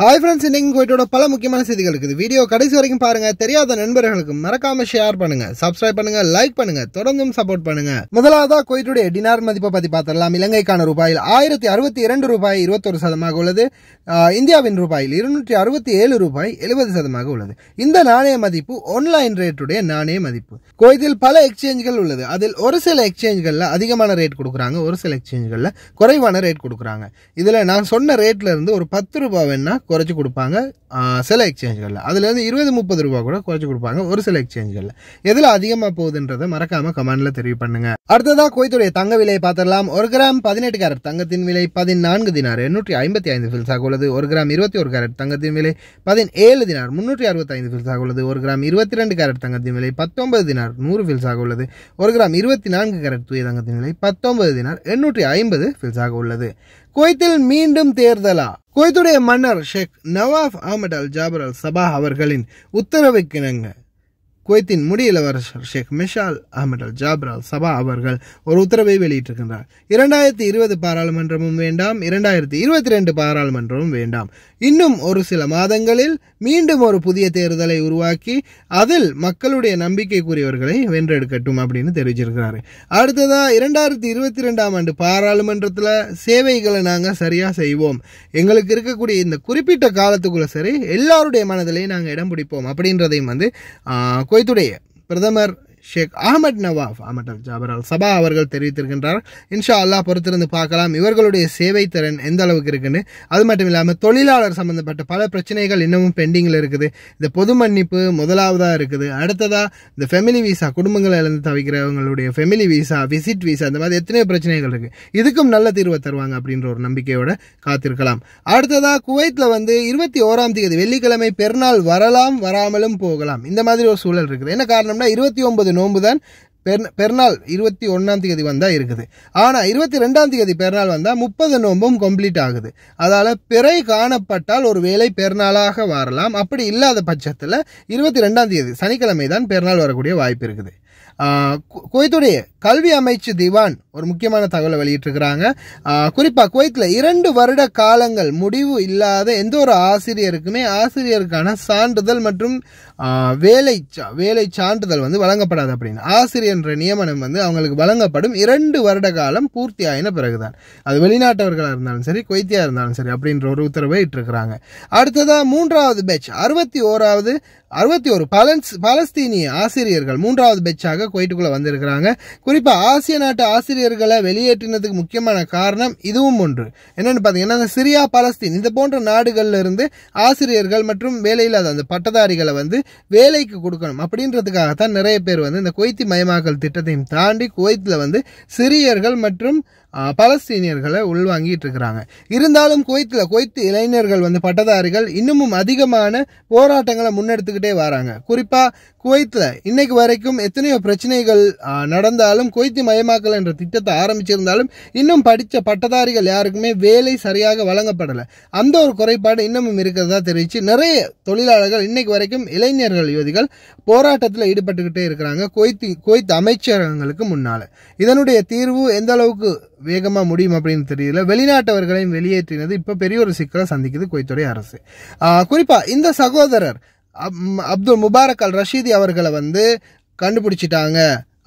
hi friends இன்றைக்கு கோயிட்டோட பல முக்கியமான செய்திகள் இருக்குது வீடியோ கடைசி வரைக்கும் பாருங்கள் தெரியாத நண்பர்களுக்கு மறக்காம ஷேர் பண்ணுங்க சப்ஸ்கிரைப் பண்ணுங்க லைக் பண்ணுங்க தொடர்ந்தும் சப்போர்ட் பண்ணுங்க முதலாவது கோயிட்டுடைய டினார் மதிப்பை பற்றி பார்த்துடலாம் இலங்கைக்கான ரூபாயில் ஆயிரத்தி அறுபத்தி இரண்டு ரூபாய் இருபத்தொரு சதமாக உள்ளது இந்தியாவின் ரூபாயில் இருநூற்றி அறுபத்தி ஏழு ரூபாய் எழுபது சதமாக உள்ளது இந்த நாணய மதிப்பு ஆன்லைன் ரேட்டுடைய நாணய மதிப்பு கோயிலில் பல எக்ஸ்சேஞ்சுகள் உள்ளது அதில் ஒரு சில எக்ஸ்சேஞ்சுகளில் அதிகமான ரேட் கொடுக்குறாங்க ஒரு சில எக்ஸ்சேஞ்சுகளில் குறைவான ரேட் கொடுக்குறாங்க இதில் நான் சொன்ன ரேட்ல இருந்து ஒரு பத்து ரூபாய் வேணா குறைச்சி கொடுப்பாங்க சில எக்ஸ்சேஞ்சுகளில் அதுலேருந்து இருபது முப்பது ரூபா கூட குறைச்சி கொடுப்பாங்க ஒரு சில எக்ஸ்சேஞ்சுகளில் எதில் அதிகமாக போகுதுன்றதை மறக்காமல் கமெண்டில் தெரிவி பண்ணுங்க அடுத்ததாக குவைத்துடைய தங்க விலையை பார்த்துடலாம் ஒரு கிராம் பதினெட்டு கேரட் தங்கத்தின் விலை பதினான்கு தினார் எண்ணூற்றி ஐம்பத்தி ஐந்து ஃபில்ஸாக உள்ளது ஒரு கிராம் இருபத்தி ஒரு கேரட் தங்கத்தின் விலை பதினேழு தினார் முன்னூற்றி அறுபத்தைந்து ஃபில்ஸாக உள்ளது ஒரு கிராம் இருபத்தி ரெண்டு கேரட் தங்கத்தின் விலை பத்தொன்பது தினார் நூறு ஃபில்ஸாக உள்ளது ஒரு கிராம் இருபத்தி நான்கு கேரட் தூய தங்கத்தின் விலை பத்தொன்பது தினார் எண்ணூற்றி ஐம்பது ஃபில்ஸாக உள்ளது குவைத்தில் மீண்டும் தேர்தலா குவைத்துடைய மன்னர் ஷேக் நவாப் அகமது அல் ஜாபர் அல் சபா அவர்களின் உத்தரவுக்கிணங்க குவைத்தின் முடி இளவரசர் ஷேக் மிஷால் அஹமது அல் ஜாப்ரால் சபா அவர்கள் ஒரு உத்தரவை வெளியிட்டிருக்கின்றார் இரண்டாயிரத்தி இருபது பாராளுமன்றமும் வேண்டாம் இரண்டாயிரத்தி இருபத்தி ரெண்டு பாராளுமன்றமும் வேண்டாம் இன்னும் ஒரு சில மாதங்களில் மீண்டும் ஒரு புதிய தேர்தலை உருவாக்கி அதில் மக்களுடைய நம்பிக்கைக்குரியவர்களை வென்றெடுக்கட்டும் அப்படின்னு தெரிவிச்சிருக்கிறாரு அடுத்ததா இரண்டாயிரத்தி இருபத்தி ரெண்டாம் ஆண்டு பாராளுமன்றத்தில் சேவைகளை நாங்கள் சரியாக செய்வோம் எங்களுக்கு இருக்கக்கூடிய இந்த குறிப்பிட்ட காலத்துக்குள்ள சரி எல்லாருடைய மனதிலையும் நாங்கள் இடம் பிடிப்போம் அப்படின்றதையும் வந்து குவைத்துடைய பிரதமர் Sheikh Ahmad Nawaf Ahmad Jaber Al Sabah அவர்கள் தெரிவித்திருக்கின்றார் இன்ஷா அல்லா பொறுத்திருந்து பார்க்கலாம் இவர்களுடைய சேவை திறன் எந்த அளவுக்கு இருக்குன்னு அது மட்டும் இல்லாமல் தொழிலாளர் சம்மந்தப்பட்ட பல பிரச்சனைகள் இன்னமும் பெண்டிங்கில் இருக்குது இந்த பொது மன்னிப்பு முதலாவதாக இருக்குது அடுத்ததாக இந்த ஃபெமிலி விசா குடும்பங்களை இழந்து தவிக்கிறவங்களுடைய ஃபெமிலி விசா விசிட் விசா இந்த மாதிரி எத்தனையோ பிரச்சனைகள் இருக்குது இதுக்கும் நல்ல தீர்வை தருவாங்க அப்படின்ற ஒரு நம்பிக்கையோடு காத்திருக்கலாம் அடுத்ததாக குவைத்தில் வந்து இருபத்தி ஓராம் தேதி வெள்ளிக்கிழமை பெருநாள் வரலாம் வராமலும் போகலாம் இந்த மாதிரி ஒரு சூழல் இருக்குது என்ன காரணம்னா இருபத்தி ஒன்பது நோன்பு தான் பெர் பெருநாள் இருபத்தி ஒன்றாம் தேதி வந்தால் இருக்குது ஆனால் இருபத்தி ரெண்டாம் தேதி பெருநாள் வந்தால் முப்பது நோன்பும் கம்ப்ளீட் ஆகுது அதால் பிறை காணப்பட்டால் ஒரு வேலை பெருநாளாக வரலாம் அப்படி இல்லாத பட்சத்தில் இருபத்தி ரெண்டாம் தேதி சனிக்கிழமை தான் பெருநாள் வரக்கூடிய வாய்ப்பு இருக்குது குவைத்துடைய கல்வி அமைச்சு திவான் ஒரு முக்கியமான தகவலை வெளியிட்டிருக்கிறாங்க குறிப்பாக குவைத்தில் இரண்டு வருட காலங்கள் முடிவு இல்லாத எந்த ஒரு ஆசிரியருக்குமே ஆசிரியருக்கான சான்றிதழ் மற்றும் வேலை வேலை சான்றிதழ் வந்து வழங்கப்படாது அப்படின்னு ஆசிரியர் நியமனம் வந்து அவங்களுக்கு வழங்கப்படும் இரண்டு வருட காலம் பூர்த்தி ஆயின பிறகுதான் அது வெளிநாட்டவர்களாக இருந்தாலும் சரி குவைத்தியாக இருந்தாலும் சரி அப்படின்ற ஒரு உத்தரவை இட்டிருக்கிறாங்க அடுத்ததாக மூன்றாவது பேட்ச் அறுபத்தி ஓராவது அறுபத்தி ஒரு பலன்ஸ் பாலஸ்தீனிய ஆசிரியர்கள் மூன்றாவது பேட்சாக குவைட்டுக்குள்ளே வந்திருக்கிறாங்க குறிப்பாக ஆசிய நாட்டு ஆசிரியர் ஆசிரியர்களை வெளியேற்றினதுக்கு முக்கியமான காரணம் இதுவும் ஒன்று என்னென்னு பார்த்தீங்கன்னா சிரியா பலஸ்தீன் இந்த போன்ற நாடுகளில் இருந்து ஆசிரியர்கள் மற்றும் வேலையில்லாத அந்த பட்டதாரிகளை வந்து வேலைக்கு கொடுக்கணும் அப்படின்றதுக்காகத்தான் நிறைய பேர் வந்து இந்த கொய்த்தி மயமாக்கல் திட்டத்தையும் தாண்டி குவைத்தில் வந்து சிறியர்கள் மற்றும் பலஸ்தீனியர்களை உள்வாங்கிட்டு இருக்கிறாங்க இருந்தாலும் குவைத்தில் குவைத்து இளைஞர்கள் வந்து பட்டதாரிகள் இன்னமும் அதிகமான போராட்டங்களை முன்னெடுத்துக்கிட்டே வராங்க குறிப்பாக குவைத்தில் இன்னைக்கு வரைக்கும் எத்தனையோ பிரச்சனைகள் நடந்தாலும் குவைத்து மயமாக்கல் என்ற திட்டத்தை ஆரம்பிச்சிருந்தாலும் இன்னும் படித்த பட்டதாரிகள் யாருக்குமே வேலை சரியாக வழங்கப்படலை அந்த ஒரு குறைபாடு இன்னமும் இருக்கிறதா தெரிவித்து நிறைய தொழிலாளர்கள் இன்னைக்கு வரைக்கும் இளைஞர்கள் யுவதிகள் போராட்டத்தில் ஈடுபட்டுக்கிட்டே இருக்கிறாங்க குவைத்து குவைத் அமைச்சரகங்களுக்கு முன்னால் இதனுடைய தீர்வு எந்த அளவுக்கு வேகமாக முடியும் அப்படின்னு தெரியல வெளிநாட்டவர்களையும் வெளியேற்றினது இப்போ பெரிய ஒரு சிக்கலை சந்திக்குது குவைத்துடைய அரசு குறிப்பாக இந்த சகோதரர் அப்துல் முபாரக் அல் ரஷீதி அவர்களை வந்து கண்டுபிடிச்சிட்டாங்க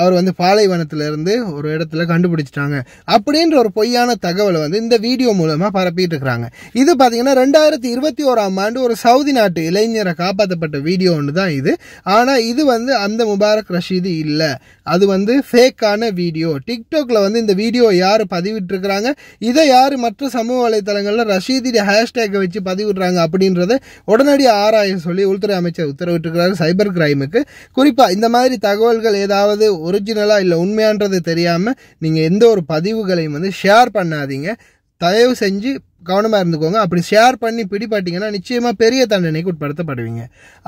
அவர் வந்து பாலைவனத்திலிருந்து ஒரு இடத்துல கண்டுபிடிச்சிட்டாங்க அப்படின்ற ஒரு பொய்யான தகவலை வந்து இந்த வீடியோ மூலமாக பரப்பிட்டு இருக்கிறாங்க இது பார்த்தீங்கன்னா ரெண்டாயிரத்தி இருபத்தி ஓராம் ஆண்டு ஒரு சவுதி நாட்டு இளைஞரை காப்பாற்றப்பட்ட வீடியோ ஒன்று தான் இது ஆனால் இது வந்து அந்த முபாரக் ரஷீது இல்லை அது வந்து ஃபேக்கான வீடியோ டிக்டாக்ல வந்து இந்த வீடியோ யார் பதிவிட்டிருக்கிறாங்க இதை யார் மற்ற சமூக வலைத்தளங்களில் ரஷீதியுடைய ஹேஷ்டேக்கை வச்சு பதிவிடுறாங்க அப்படின்றத உடனடியாக ஆராய சொல்லி உள்துறை அமைச்சர் உத்தரவிட்டிருக்கிறாரு சைபர் கிரைமுக்கு குறிப்பாக இந்த மாதிரி தகவல்கள் ஏதாவது ஒரிஜினலாக இல்லை உண்மையான்றது தெரியாமல் நீங்கள் எந்த ஒரு பதிவுகளையும் வந்து ஷேர் பண்ணாதீங்க தயவு செஞ்சு கவனமாக இருந்துக்கோங்க அப்படி ஷேர் பண்ணி பிடிப்பாட்டிங்கன்னா நிச்சயமாக பெரிய தண்டனைக்கு உட்படுத்தப்படுவீங்க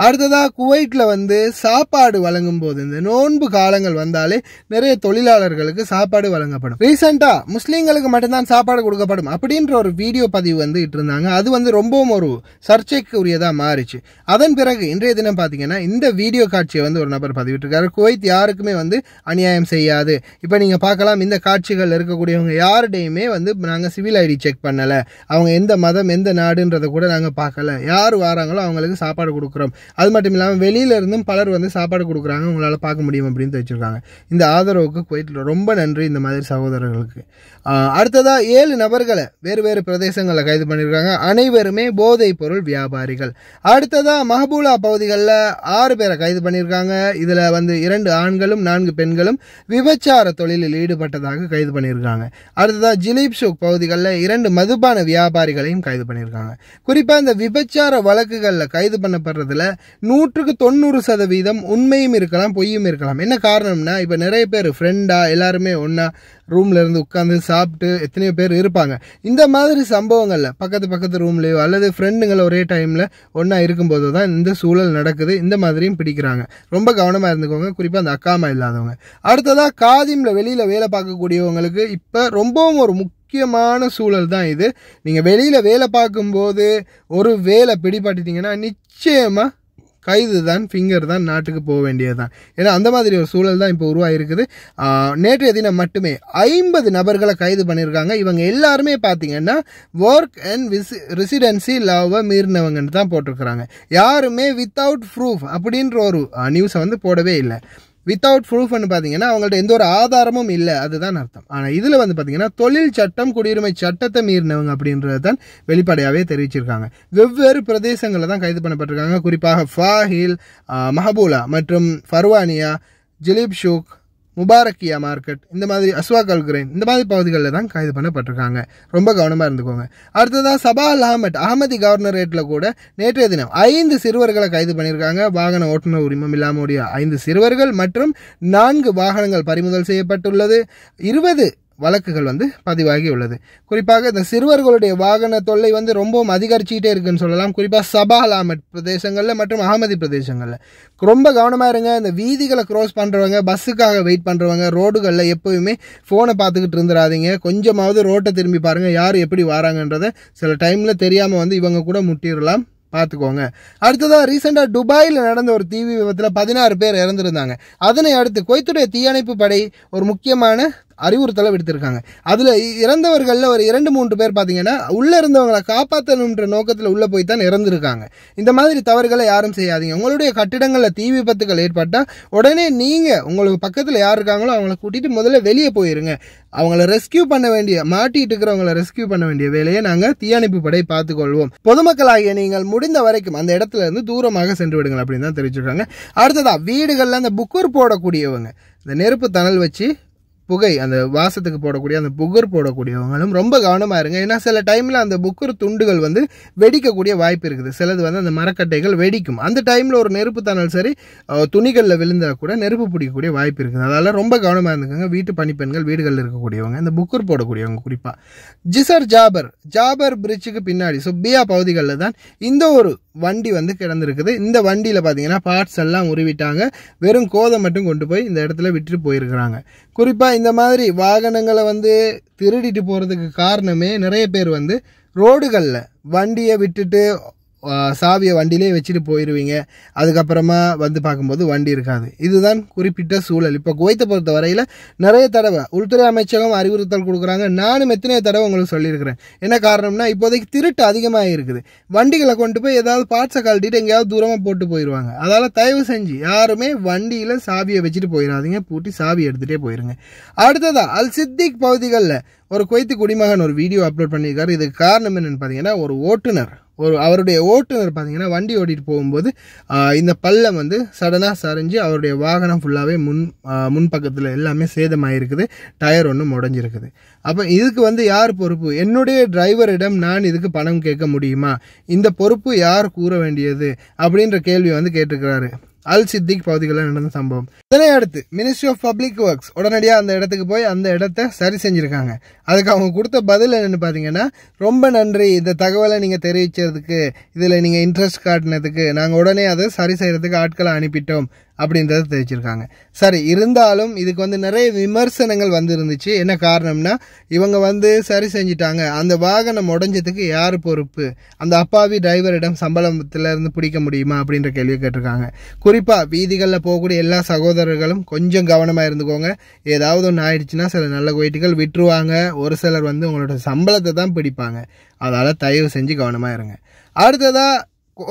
அடுத்ததாக குவைட்டில் வந்து சாப்பாடு வழங்கும் போது இந்த நோன்பு காலங்கள் வந்தாலே நிறைய தொழிலாளர்களுக்கு சாப்பாடு வழங்கப்படும் ரீசெண்டாக முஸ்லீம்களுக்கு மட்டும்தான் சாப்பாடு கொடுக்கப்படும் அப்படின்ற ஒரு வீடியோ பதிவு வந்து இருந்தாங்க அது வந்து ரொம்பவும் ஒரு சர்ச்சைக்கு உரியதாக மாறிச்சு அதன் பிறகு இன்றைய தினம் பார்த்தீங்கன்னா இந்த வீடியோ காட்சியை வந்து ஒரு நபர் பதிவிட்டிருக்காரு குவைத் யாருக்குமே வந்து அநியாயம் செய்யாது இப்போ நீங்கள் பார்க்கலாம் இந்த காட்சிகள் இருக்கக்கூடியவங்க யார்டையுமே வந்து நாங்கள் சிவில் ஐடி செக் பண்ணலை அவங்க எந்த மதம் எந்த நாடுன்றதை கூட நாங்கள் பார்க்கல யார் வராங்களோ அவங்களுக்கு சாப்பாடு கொடுக்குறோம் அது மட்டும் இல்லாமல் வெளியிலேருந்தும் பலர் வந்து சாப்பாடு கொடுக்குறாங்க உங்களால் பார்க்க முடியும் அப்படின்னு வச்சுருக்காங்க இந்த ஆதரவுக்கு குவைத்தில் ரொம்ப நன்றி இந்த மாதிரி சகோதரர்களுக்கு அடுத்ததாக ஏழு நபர்களை வேறு வேறு பிரதேசங்களில் கைது பண்ணியிருக்காங்க அனைவருமே போதைப் பொருள் வியாபாரிகள் அடுத்ததாக மஹபூலா பகுதிகளில் ஆறு பேரை கைது பண்ணியிருக்காங்க இதில் வந்து இரண்டு ஆண்களும் நான்கு பெண்களும் விபச்சார தொழிலில் ஈடுபட்டதாக கைது பண்ணியிருக்காங்க அடுத்ததாக ஜிலீப் ஷோக் பகுதிகளில் இரண்டு மதுபான வியாபாரிகளையும் கைது பண்ணியிருக்காங்க குறிப்பாக இந்த விபச்சார வழக்குகளில் கைது பண்ணப்படுறதுல நூற்றுக்கு தொண்ணூறு சதவீதம் உண்மையும் இருக்கலாம் பொய்யும் இருக்கலாம் என்ன காரணம்னா இப்போ நிறைய பேர் ஃப்ரெண்டாக எல்லாருமே ஒன்றா ரூமில் இருந்து உட்காந்து சாப்பிட்டு எத்தனையோ பேர் இருப்பாங்க இந்த மாதிரி சம்பவங்களில் பக்கத்து பக்கத்து ரூம்லேயோ அல்லது ஃப்ரெண்டுங்களை ஒரே டைமில் ஒன்றா இருக்கும்போது தான் இந்த சூழல் நடக்குது இந்த மாதிரியும் பிடிக்கிறாங்க ரொம்ப கவனமாக இருந்துக்கோங்க குறிப்பாக அந்த அக்காமா இல்லாதவங்க அடுத்ததாக காதிமில் வெளியில் வேலை பார்க்கக்கூடியவங்களுக்கு இப்போ ரொம்பவும் ஒரு முக்கிய முக்கியமான சூழல் தான் இது நீங்கள் வெளியில் வேலை பார்க்கும்போது ஒரு வேலை பிடிபட்டுட்டிங்கன்னா நிச்சயமாக கைது தான் ஃபிங்கர் தான் நாட்டுக்கு போக வேண்டியது தான் ஏன்னா அந்த மாதிரி ஒரு சூழல் தான் இப்போ உருவாகிருக்குது நேற்றைய தினம் மட்டுமே ஐம்பது நபர்களை கைது பண்ணியிருக்காங்க இவங்க எல்லாருமே பார்த்தீங்கன்னா ஒர்க் அண்ட் விசி ரெசிடென்சி லாவை மீறினவங்கன்னு தான் போட்டிருக்கிறாங்க யாருமே வித்தவுட் ப்ரூஃப் அப்படின்ற ஒரு நியூஸை வந்து போடவே இல்லை வித்தவுட் ப்ரூஃப்னு பார்த்தீங்கன்னா அவங்கள்ட்ட எந்த ஒரு ஆதாரமும் இல்லை அதுதான் அர்த்தம் ஆனால் இதில் வந்து பார்த்தீங்கன்னா தொழில் சட்டம் குடியுரிமை சட்டத்தை மீறினவங்க அப்படின்றது தான் வெளிப்படையாகவே தெரிவிச்சிருக்காங்க வெவ்வேறு பிரதேசங்களில் தான் கைது பண்ணப்பட்டிருக்காங்க குறிப்பாக ஃபாஹில் மஹபூலா மற்றும் Farwaniya Jleeb Shuyoukh Mubarakiya market இந்த மாதிரி அஸ்வாக்கல் கிரைன் இந்த மாதிரி பகுதிகளில் தான் கைது பண்ணப்பட்டிருக்காங்க ரொம்ப கவனமாக இருந்துக்கோங்க அடுத்ததாக சபால் அஹமத் அகமதி கவர்னரேட்டில் கூட நேற்றைய தினம் ஐந்து சிறுவர்களை கைது பண்ணியிருக்காங்க வாகன ஓட்டுநர் உரிமம் இல்லாமல் ஐந்து சிறுவர்கள் மற்றும் நான்கு வாகனங்கள் பறிமுதல் செய்யப்பட்டுள்ளது இருபது வழக்குகள் வந்து பதிவாகி உள்ளது குறிப்பாக இந்த சிறுவர்களுடைய வாகன தொல்லை வந்து ரொம்பவும் அதிகரிச்சுக்கிட்டே இருக்குன்னு சொல்லலாம் குறிப்பாக சபா பிரதேசங்களில் மற்றும் அகமதி பிரதேசங்களில் ரொம்ப கவனமாக இருங்க இந்த வீதிகளை க்ரோஸ் பண்ணுறவங்க பஸ்ஸுக்காக வெயிட் பண்ணுறவங்க ரோடுகளில் எப்போயுமே ஃபோனை பார்த்துக்கிட்டு இருந்துடாதீங்க கொஞ்சமாவது ரோட்டை திரும்பி பாருங்கள் யார் எப்படி வராங்கன்றதை சில டைமில் தெரியாமல் வந்து இவங்க கூட முட்டிடலாம் பார்த்துக்கோங்க அடுத்ததாக ரீசெண்டாக துபாயில் நடந்த ஒரு தீ விபத்தில் பதினாறு பேர் இறந்துருந்தாங்க அதனை அடுத்து கொய்த்துடைய தீயணைப்பு படை ஒரு முக்கியமான அறிவுறுத்தலை விடுத்திருக்காங்க அதில் இறந்தவர்களில் ஒரு இரண்டு மூன்று பேர் பார்த்தீங்கன்னா உள்ளே இருந்தவங்களை காப்பாற்றணுன்ற நோக்கத்தில் உள்ளே போய் தான் இறந்துருக்காங்க இந்த மாதிரி தவறுகளை யாரும் செய்யாதீங்க உங்களுடைய கட்டிடங்களில் தீ விபத்துகள் ஏற்பட்டால் உடனே நீங்கள் உங்களுக்கு பக்கத்தில் யார் இருக்காங்களோ அவங்கள கூட்டிகிட்டு முதல்ல வெளியே போயிருங்க அவங்கள ரெஸ்கியூ பண்ண வேண்டிய மாட்டிட்டு இருக்கிறவங்கள ரெஸ்கியூ பண்ண வேண்டிய வேலையை நாங்கள் தீயணைப்பு படை பார்த்துக்கொள்வோம் பொதுமக்களாகிய நீங்கள் முடிந்த வரைக்கும் அந்த இடத்துல இருந்து தூரமாக சென்று விடுங்கள் அப்படின்னு தான் தெரிவிச்சிருக்காங்க அடுத்ததாக வீடுகளில் அந்த புக்கூர் போடக்கூடியவங்க இந்த நெருப்பு தணல் வச்சு புகை அந்த வாசத்துக்கு போடக்கூடிய அந்த புகர் போடக்கூடியவங்களும் ரொம்ப கவனமாக இருங்க ஏன்னா சில டைமில் அந்த புக்கர் துண்டுகள் வந்து வெடிக்கக்கூடிய வாய்ப்பு இருக்குது சிலது வந்து அந்த மரக்கட்டைகள் வெடிக்கும் அந்த டைமில் ஒரு நெருப்பு தானால் சரி துணிகளில் விழுந்தால் கூட நெருப்பு பிடிக்கக்கூடிய வாய்ப்பு இருக்குது அதனால் ரொம்ப கவனமாக இருந்துக்கோங்க வீட்டு பணிப்பெண்கள் வீடுகளில் இருக்கக்கூடியவங்க இந்த புக்கர் போடக்கூடியவங்க குறிப்பாக ஜிசர் ஜாபர் ஜாபர் பிரிட்ஜுக்கு பின்னாடி ஸோ பியா பகுதிகளில் தான் இந்த ஒரு வண்டி வந்து கிடந்திருக்குது இந்த வண்டியில் பார்த்தீங்கன்னா பார்ட்ஸ் எல்லாம் உருவிட்டாங்க வெறும் கோதை மட்டும் கொண்டு போய் இந்த இடத்துல விட்டுட்டு போயிருக்கிறாங்க குறிப்பாக ஆனால் இந்த மாதிரி வாகனங்களை வந்து திருடிட்டு போகிறதுக்கு காரணமே நிறைய பேர் வந்து ரோடுகளில் வண்டியை விட்டுட்டு சாவியை வண்டியிலே வச்சுட்டு போயிடுவீங்க அதுக்கப்புறமா வந்து பார்க்கும்போது வண்டி இருக்காது இதுதான் குறிப்பிட்ட சூழல் இப்போ குவைத்தை பொறுத்த வரையில் நிறைய தடவை உள்துறை அமைச்சகம் அறிவுறுத்தல் கொடுக்குறாங்க நானும் எத்தனை தடவை உங்களுக்கு சொல்லியிருக்கிறேன் என்ன காரணம்னா இப்போதைக்கு திருட்டு அதிகமாக இருக்குது வண்டிகளை கொண்டு போய் ஏதாவது பார்ட்ஸை கழட்டிட்டு எங்கேயாவது தூரமாக போட்டு போயிடுவாங்க அதால் தயவு செஞ்சு யாருமே வண்டியில் சாவியை வச்சுட்டு போயிடாதீங்க பூட்டி சாவி எடுத்துகிட்டே போயிருங்க அடுத்ததாக அல் சித்திக் பகுதிகளில் ஒரு குவைத்து குடிமகன் ஒரு வீடியோ அப்லோட் பண்ணியிருக்காரு இதுக்கு காரணம் என்னென்னு பார்த்தீங்கன்னா ஒரு ஓட்டுநர் ஒரு அவருடைய ஓட்டுநர் பார்த்தீங்கன்னா வண்டி ஓட்டிட்டு போகும்போது இந்த பள்ளம் வந்து சடனாக சரிஞ்சு அவருடைய வாகனம் ஃபுல்லாகவே முன் முன்பக்கத்தில் எல்லாமே சேதமாயிருக்குது டயர் ஒன்று முடஞ்சிருக்குது அப்போ இதுக்கு வந்து யார் பொறுப்பு என்னுடைய டிரைவரிடம் நான் இதுக்கு பணம் கேட்க முடியுமா இந்த பொறுப்பு யார் கூற வேண்டியது அப்படின்ற கேள்வி வந்து கேட்டிருக்கிறாரு அல் சித்திக் பகுதிகளில் நடந்த சம்பவம் இதனை அடுத்து மினிஸ்ட்ரி ஆஃப் பப்ளிக் ஒர்க்ஸ் உடனடியாக அந்த இடத்துக்கு போய் அந்த இடத்த சரி செஞ்சுருக்காங்க அதுக்கு அவங்க கொடுத்த பதில் என்னென்னு பார்த்தீங்கன்னா ரொம்ப நன்றி இந்த தகவலை நீங்கள் தெரிவிச்சதுக்கு இதில் நீங்கள் இன்ட்ரெஸ்ட் காட்டினதுக்கு நாங்கள் உடனே அதை சரி செய்கிறதுக்கு ஆட்களை அனுப்பிட்டோம் அப்படின்றத தெரிவிச்சிருக்காங்க சரி இருந்தாலும் இதுக்கு வந்து நிறைய விமர்சனங்கள் வந்துருந்துச்சு என்ன காரணம்னா இவங்க வந்து சரி செஞ்சிட்டாங்க அந்த வாகனம் உடஞ்சதுக்கு யார் பொறுப்பு அந்த அப்பாவி டிரைவரிடம் சம்பளத்திலேருந்து பிடிக்க முடியுமா அப்படின்ற கேள்வி கேட்டிருக்காங்க குறிப்பாக வீதிகளில் போகக்கூடிய எல்லா சகோதரர்களும் கொஞ்சம் கவனமாக இருந்துக்கோங்க ஏதாவது ஒன்று ஆயிடுச்சுன்னா சில நல்ல கோயிட்டுகள் விட்டுருவாங்க ஒரு சிலர் வந்து உங்களோட சம்பளத்தை தான் பிடிப்பாங்க அதால் தயவு செஞ்சு கவனமாக இருங்க அடுத்ததாக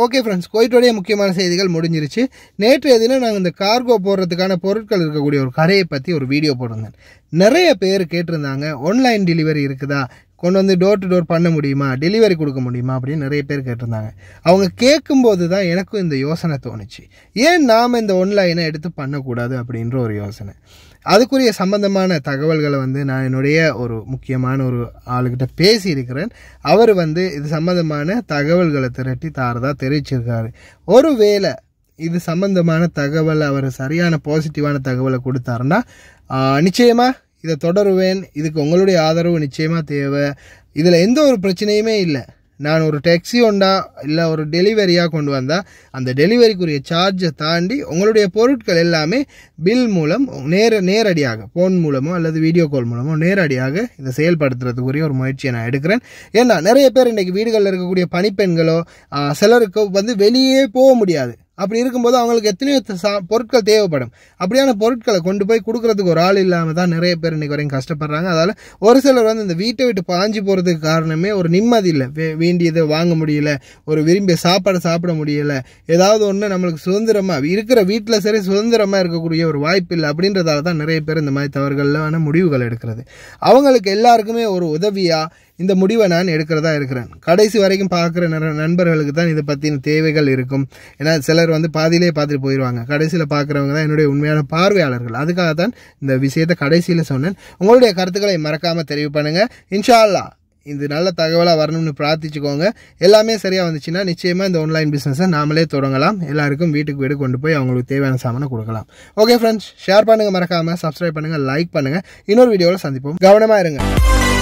ஓகே ஃப்ரெண்ட்ஸ் கோயிட்டோடைய முக்கியமான செய்திகள் முடிஞ்சிருச்சு நேற்று தினம் நாங்கள் இந்த கார்கோ போடுறதுக்கான பொருட்கள் இருக்கக்கூடிய ஒரு கடையை பற்றி ஒரு வீடியோ போட்டிருந்தேன் நிறைய பேர் கேட்டிருந்தாங்க ஆன்லைன் டெலிவரி இருக்குதா கொண்டு வந்து டோர் டு டோர் பண்ண முடியுமா டெலிவரி கொடுக்க முடியுமா அப்படின்னு நிறைய பேர் கேட்டிருந்தாங்க அவங்க கேட்கும்போது தான் எனக்கும் இந்த யோசனை தோணுச்சு ஏன் நாம் இந்த ஆன்லைனை எடுத்து பண்ணக்கூடாது அப்படின்ற ஒரு யோசனை அதுக்குரிய சம்பந்தமான தகவல்களை வந்து நான் என்னுடைய ஒரு முக்கியமான ஒரு ஆளுக்கிட்ட பேசியிருக்கிறேன் அவர் வந்து இது சம்பந்தமான தகவல்களை திரட்டி தாரதாக தெரிவிச்சிருக்காரு ஒருவேளை இது சம்பந்தமான தகவல் அவர் சரியான பாசிட்டிவான தகவலை கொடுத்தாருன்னா நிச்சயமாக இதை தொடருவேன் இதுக்கு உங்களுடைய ஆதரவு நிச்சயமாக தேவை இதில் எந்த ஒரு பிரச்சனையுமே இல்லை நான் ஒரு டேக்ஸி ஒன்றா இல்லை ஒரு டெலிவரியாக கொண்டு வந்தால் அந்த டெலிவரிக்குரிய சார்ஜை தாண்டி உங்களுடைய பொருட்கள் எல்லாமே பில் மூலம் நேர நேரடியாக ஃபோன் மூலமோ அல்லது வீடியோ கால் மூலமோ நேரடியாக இதை செயல்படுத்துறதுக்குரிய ஒரு முயற்சியை நான் எடுக்கிறேன் ஏன்னா நிறைய பேர் இன்றைக்கி வீடுகளில் இருக்கக்கூடிய பணிப்பெண்களோ சிலருக்கு வந்து வெளியே போக முடியாது அப்படி இருக்கும்போது அவங்களுக்கு எத்தனையோ பொருட்கள் தேவைப்படும் அப்படியான பொருட்களை கொண்டு போய் கொடுக்குறதுக்கு ஒரு ஆள் இல்லாமல் தான் நிறைய பேர் இன்னைக்கு வரையும் கஷ்டப்படுறாங்க அதால் ஒரு சிலர் வந்து இந்த வீட்டை விட்டு பாஞ்சு போகிறதுக்கு காரணமே ஒரு நிம்மதி இல்லை வேண்டியதை வாங்க முடியல ஒரு விரும்பிய சாப்பாடை சாப்பிட முடியல ஏதாவது ஒன்று நம்மளுக்கு சுதந்திரமாக இருக்கிற வீட்டில் சரி சுதந்திரமாக இருக்கக்கூடிய ஒரு வாய்ப்பு இல்லை அப்படின்றதால தான் நிறைய பேர் இந்த மாதிரி தவறுகளான முடிவுகள் எடுக்கிறது அவங்களுக்கு எல்லாருக்குமே ஒரு உதவியாக இந்த முடிவை நான் எடுக்கிறதா இருக்கிறேன் கடைசி வரைக்கும் பார்க்குற நண்பர்களுக்கு தான் இதை பற்றின தேவைகள் இருக்கும் ஏன்னா சிலர் வந்து பாதியிலே பார்த்துட்டு போயிடுவாங்க கடைசியில் பார்க்குறவங்க தான் என்னுடைய உண்மையான பார்வையாளர்கள் அதுக்காக தான் இந்த விஷயத்தை கடைசியில் சொன்னேன் உங்களுடைய கருத்துக்களை மறக்காமல் தெரிவு பண்ணுங்கள் இது நல்ல தகவலாக வரணும்னு பிரார்த்திச்சுக்கோங்க எல்லாமே சரியாக வந்துச்சுன்னா நிச்சயமாக இந்த ஆன்லைன் பிஸ்னஸை நாமளே தொடங்கலாம் எல்லாருக்கும் வீட்டுக்கு வீடு கொண்டு போய் அவங்களுக்கு தேவையான சாமானை கொடுக்கலாம் ஓகே ஃப்ரெண்ட்ஸ் ஷேர் பண்ணுங்கள் மறக்காமல் சப்ஸ்கிரைப் பண்ணுங்கள் லைக் பண்ணுங்கள் இன்னொரு வீடியோவில் சந்திப்போம் கவனமாக இருங்க